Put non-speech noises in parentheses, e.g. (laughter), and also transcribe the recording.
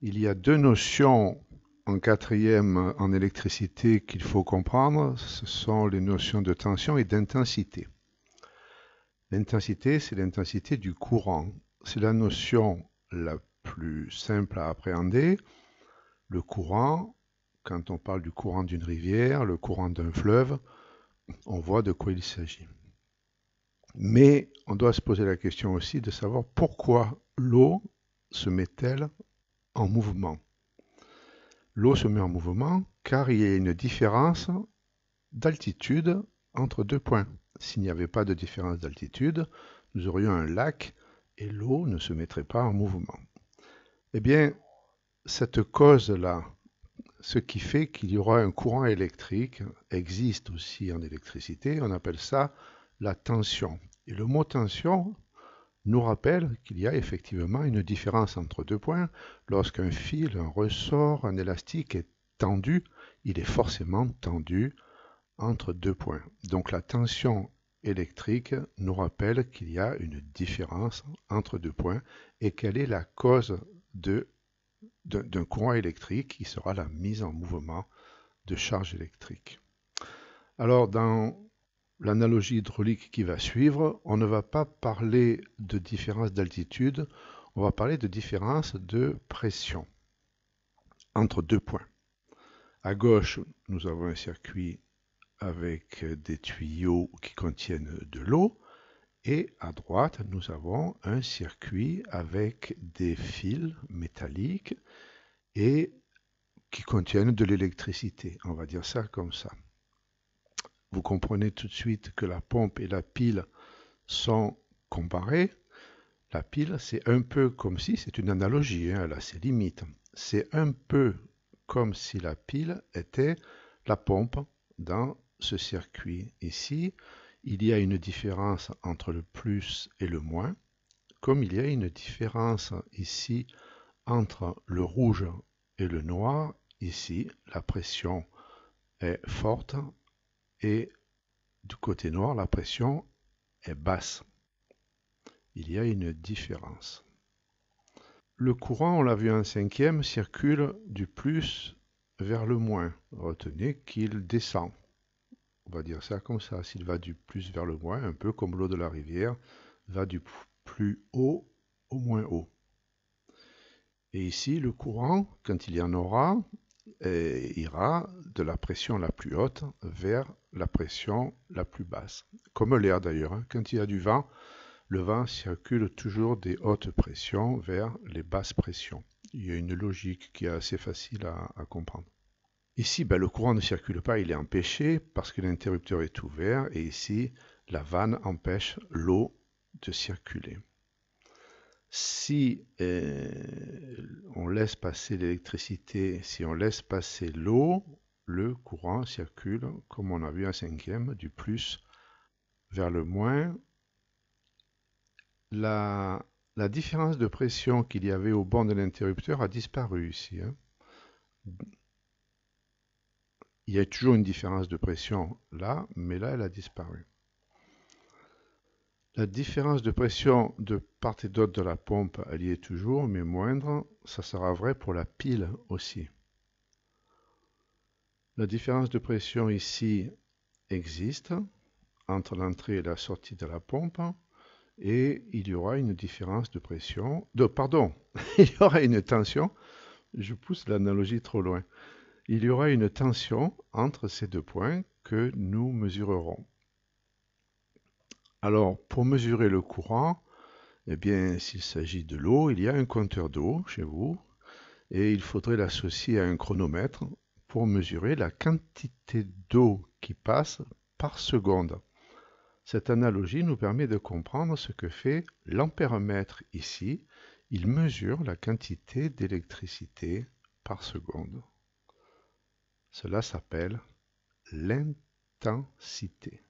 Il y a deux notions en quatrième en électricité qu'il faut comprendre, ce sont les notions de tension et d'intensité. L'intensité, c'est l'intensité du courant. C'est la notion la plus simple à appréhender. Le courant, quand on parle du courant d'une rivière, le courant d'un fleuve, on voit de quoi il s'agit. Mais on doit se poser la question aussi de savoir pourquoi l'eau se met-elle mouvement. L'eau se met en mouvement car il y a une différence d'altitude entre deux points. S'il n'y avait pas de différence d'altitude, nous aurions un lac et l'eau ne se mettrait pas en mouvement. Eh bien, cette cause-là, ce qui fait qu'il y aura un courant électrique, existe aussi en électricité, on appelle ça la tension. Et le mot tension nous rappelle qu'il y a effectivement une différence entre deux points. Lorsqu'un fil, un ressort, un élastique est tendu, il est forcément tendu entre deux points. Donc la tension électrique nous rappelle qu'il y a une différence entre deux points et quelle est la cause d'un courant électrique qui sera la mise en mouvement de charge électrique. Alors dans l'analogie hydraulique qui va suivre, on ne va pas parler de différence d'altitude, on va parler de différence de pression entre deux points. À gauche, nous avons un circuit avec des tuyaux qui contiennent de l'eau. Et à droite, nous avons un circuit avec des fils métalliques et qui contiennent de l'électricité. On va dire ça comme ça vous comprenez tout de suite que la pompe et la pile sont comparées. La pile, c'est un peu comme si, c'est une analogie, hein, elle a ses limites, c'est un peu comme si la pile était la pompe dans ce circuit ici. Il y a une différence entre le plus et le moins, comme il y a une différence ici entre le rouge et le noir. Ici, la pression est forte et du côté noir, la pression est basse. Il y a une différence. Le courant, on l'a vu en cinquième, circule du plus vers le moins. Retenez qu'il descend. On va dire ça comme ça. S'il va du plus vers le moins, un peu comme l'eau de la rivière va du plus haut au moins haut. Et ici, le courant, quand il y en aura, ira de la pression la plus haute vers la pression la plus basse. Comme l'air d'ailleurs, hein. quand il y a du vent, le vent circule toujours des hautes pressions vers les basses pressions. Il y a une logique qui est assez facile à, comprendre. Ici, ben, le courant ne circule pas, il est empêché parce que l'interrupteur est ouvert et ici, la vanne empêche l'eau de circuler si euh, on laisse passer l'électricité, si on laisse passer l'eau, le courant circule, comme on a vu un cinquième, du plus vers le moins. La, différence de pression qu'il y avait au banc de l'interrupteur a disparu ici. Hein. Il y a toujours une différence de pression là, mais là, elle a disparu. La différence de pression de part et d'autre de la pompe, elle y est toujours, mais moindre. Ça sera vrai pour la pile aussi. La différence de pression ici existe entre l'entrée et la sortie de la pompe et il y aura une différence de pression, de, pardon, (laughs) il y aura une tension, je pousse l'analogie trop loin, il y aura une tension entre ces deux points que nous mesurerons. Alors, pour mesurer le courant, eh bien, s'il s'agit de l'eau, il y a un compteur d'eau chez vous et il faudrait l'associer à un chronomètre pour mesurer la quantité d'eau qui passe par seconde. Cette analogie nous permet de comprendre ce que fait l'ampèremètre ici. Il mesure la quantité d'électricité par seconde. Cela s'appelle l'intensité.